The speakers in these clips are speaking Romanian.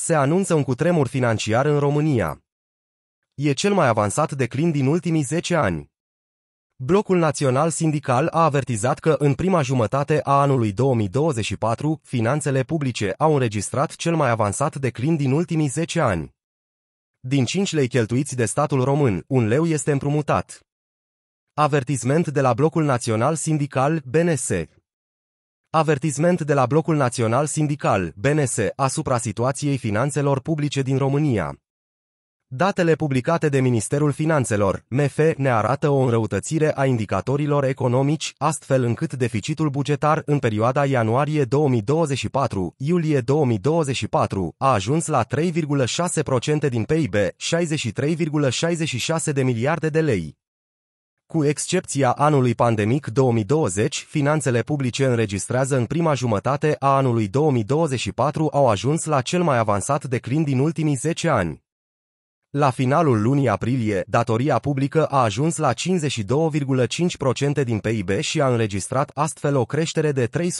Se anunță un cutremur financiar în România. E cel mai avansat declin din ultimii 10 ani. Blocul Național Sindical a avertizat că în prima jumătate a anului 2024, finanțele publice au înregistrat cel mai avansat declin din ultimii 10 ani. Din 5 lei cheltuiți de statul român, un leu este împrumutat. Avertisment de la Blocul Național Sindical, BNS. Avertisment de la Blocul Național Sindical, BNS, asupra situației finanțelor publice din România. Datele publicate de Ministerul Finanțelor, MF, ne arată o înrăutățire a indicatorilor economici, astfel încât deficitul bugetar în perioada ianuarie 2024-iulie 2024 a ajuns la 3,6% din PIB, 63,66 de miliarde de lei, cu excepția anului pandemic 2020, finanțele publice înregistrează în prima jumătate a anului 2024 au ajuns la cel mai avansat declin din ultimii 10 ani. La finalul lunii aprilie, datoria publică a ajuns la 52,5% din PIB și a înregistrat astfel o creștere de 354,24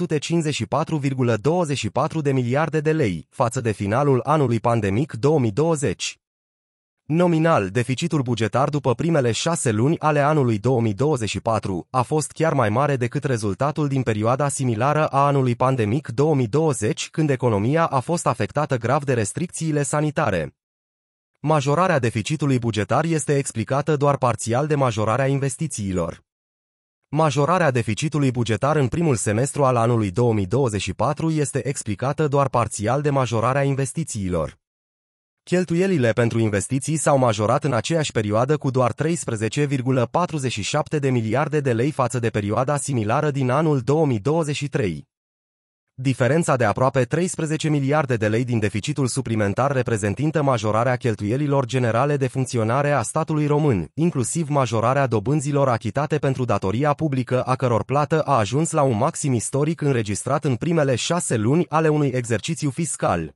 de miliarde de lei față de finalul anului pandemic 2020. Nominal, deficitul bugetar după primele șase luni ale anului 2024 a fost chiar mai mare decât rezultatul din perioada similară a anului pandemic 2020, când economia a fost afectată grav de restricțiile sanitare. Majorarea deficitului bugetar este explicată doar parțial de majorarea investițiilor. Majorarea deficitului bugetar în primul semestru al anului 2024 este explicată doar parțial de majorarea investițiilor. Cheltuielile pentru investiții s-au majorat în aceeași perioadă cu doar 13,47 de miliarde de lei față de perioada similară din anul 2023. Diferența de aproape 13 miliarde de lei din deficitul suplimentar reprezintă majorarea cheltuielilor generale de funcționare a statului român, inclusiv majorarea dobânzilor achitate pentru datoria publică a căror plată a ajuns la un maxim istoric înregistrat în primele șase luni ale unui exercițiu fiscal.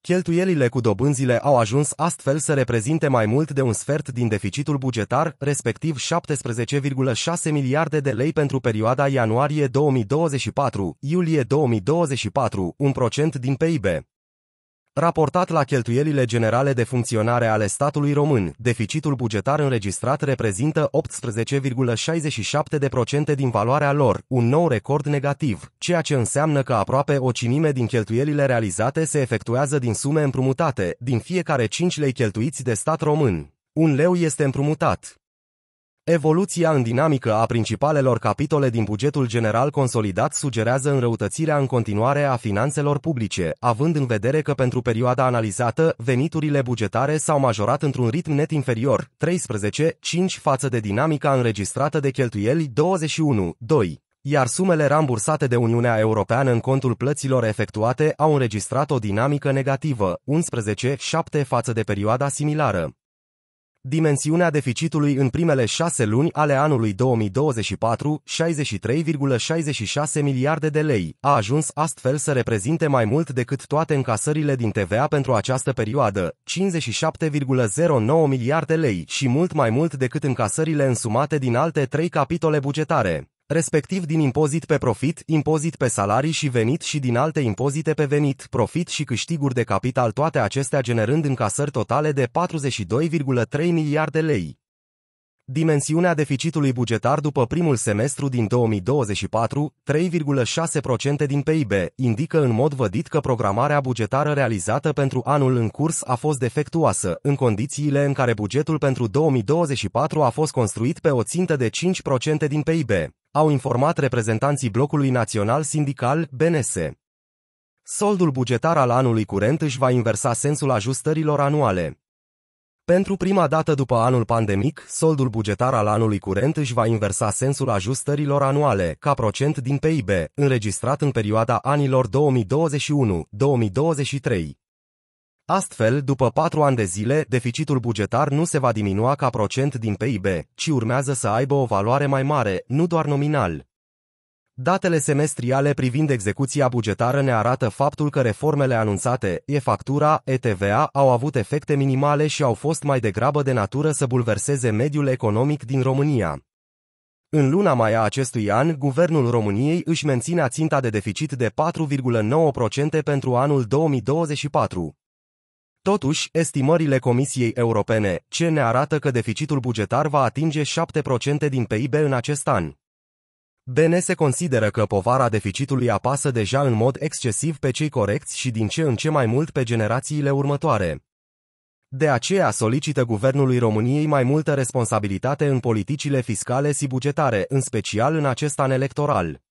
Cheltuielile cu dobânzile au ajuns astfel să reprezinte mai mult de un sfert din deficitul bugetar, respectiv 17,6 miliarde de lei pentru perioada ianuarie 2024-iulie 2024, un procent din PIB. Raportat la cheltuielile generale de funcționare ale statului român, deficitul bugetar înregistrat reprezintă 18,67% din valoarea lor, un nou record negativ, ceea ce înseamnă că aproape o cinime din cheltuielile realizate se efectuează din sume împrumutate, din fiecare 5 lei cheltuiți de stat român. Un leu este împrumutat, Evoluția în dinamică a principalelor capitole din bugetul general consolidat sugerează înrăutățirea în continuare a finanțelor publice, având în vedere că pentru perioada analizată, veniturile bugetare s-au majorat într-un ritm net inferior, 13,5 față de dinamica înregistrată de cheltuieli 21,2 iar sumele rambursate de Uniunea Europeană în contul plăților efectuate au înregistrat o dinamică negativă, 11,7 față de perioada similară. Dimensiunea deficitului în primele șase luni ale anului 2024, 63,66 miliarde de lei, a ajuns astfel să reprezinte mai mult decât toate încasările din TVA pentru această perioadă, 57,09 miliarde lei și mult mai mult decât încasările însumate din alte trei capitole bugetare respectiv din impozit pe profit, impozit pe salarii și venit și din alte impozite pe venit, profit și câștiguri de capital, toate acestea generând încasări totale de 42,3 miliarde lei. Dimensiunea deficitului bugetar după primul semestru din 2024, 3,6% din PIB, indică în mod vădit că programarea bugetară realizată pentru anul în curs a fost defectuoasă, în condițiile în care bugetul pentru 2024 a fost construit pe o țintă de 5% din PIB au informat reprezentanții blocului național sindical BNS. Soldul bugetar al anului curent își va inversa sensul ajustărilor anuale. Pentru prima dată după anul pandemic, soldul bugetar al anului curent își va inversa sensul ajustărilor anuale, ca procent din PIB, înregistrat în perioada anilor 2021-2023. Astfel, după patru ani de zile, deficitul bugetar nu se va diminua ca procent din PIB, ci urmează să aibă o valoare mai mare, nu doar nominal. Datele semestriale privind execuția bugetară ne arată faptul că reformele anunțate, e-factura, ETVA, au avut efecte minimale și au fost mai degrabă de natură să bulverseze mediul economic din România. În luna mai a acestui an, Guvernul României își menține ținta de deficit de 4,9% pentru anul 2024. Totuși, estimările Comisiei Europene, ce ne arată că deficitul bugetar va atinge 7% din PIB în acest an. se consideră că povara deficitului apasă deja în mod excesiv pe cei corecți și din ce în ce mai mult pe generațiile următoare. De aceea solicită Guvernului României mai multă responsabilitate în politicile fiscale și bugetare, în special în acest an electoral.